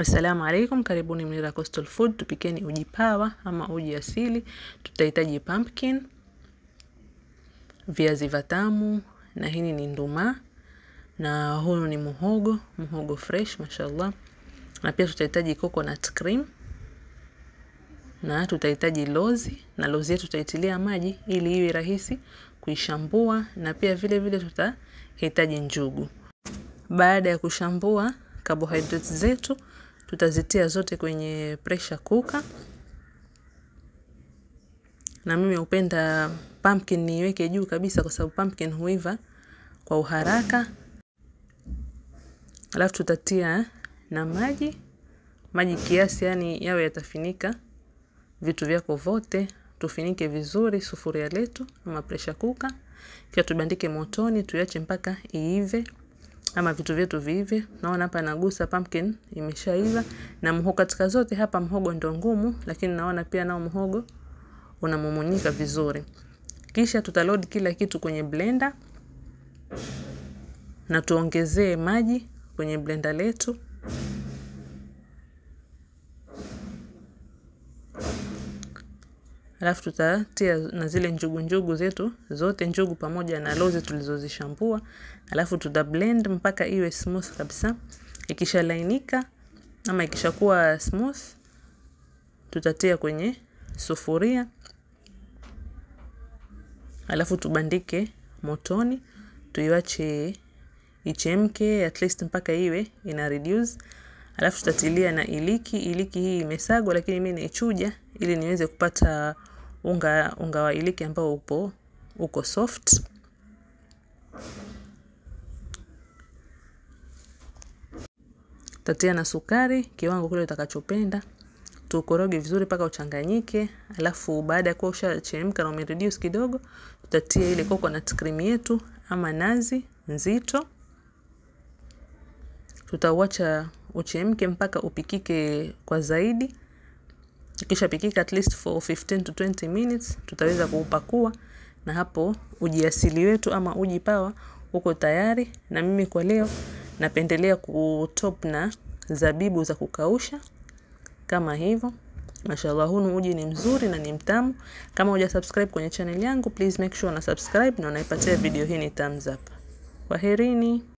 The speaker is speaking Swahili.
Assalamu alaikum, karibuni Mnira Coastal Food. Tupikeni uji pawa ama uji asili. Tutahitaji pumpkin, viazi vitamu, na hili ni nduma, na huyu ni muhogo, muhogo fresh mashallah, na pia tutahitaji coconut cream na tutahitaji lozi, na lozi yetu tutaitilia maji ili iwe rahisi kuishambua, na pia vile vile tutahitaji njugu. Baada ya kushambua carbohydrates zetu tutazitia zote kwenye pressure cooker. Na mimi hupenda pumpkin niiweke juu kabisa, kwa sababu pumpkin huiva kwa uharaka. Alafu tutatia eh, na maji, maji kiasi, yani yawe yatafinika vitu vyako vote Tufinike vizuri sufuria letu ama pressure cooker, kisha tubandike motoni, tuache mpaka iive ama vitu vyetu vivi. Naona hapa nagusa pumpkin imeshaiva na mhogo katika zote hapa mhogo ndo ngumu, lakini naona pia nao mhogo unamumunyika vizuri. Kisha tutaload kila kitu kwenye blender na tuongezee maji kwenye blender letu. Alafu tutatia na zile njugu njugu zetu zote, njugu pamoja na lozi tulizozishampua, alafu tuta blend mpaka iwe smooth kabisa. Ikishalainika ama ikishakuwa smooth, tutatia kwenye sufuria, alafu tubandike motoni, tuiwache ichemke at least mpaka iwe ina reduce. Alafu tutatilia na iliki. Iliki hii imesagwa, lakini mimi naichuja ili niweze kupata unga, unga wa iliki ambao upo uko soft. Tatia na sukari kiwango kile utakachopenda, tukoroge vizuri mpaka uchanganyike. Alafu baada ya kuwa ushachemka na umereduce kidogo, tutatia ile coconut cream yetu ama nazi nzito. Tutauacha uchemke mpaka upikike kwa zaidi ikishapikika at least for 15 to 20 minutes tutaweza kuupakua na hapo uji asili wetu ama uji pawa uko tayari na mimi kwa leo napendelea kutop na zabibu za kukausha kama hivyo mashallah huu uji ni mzuri na ni mtamu kama huja subscribe kwenye channel yangu please make sure na subscribe na unaipatia video hii ni thumbs up kwaherini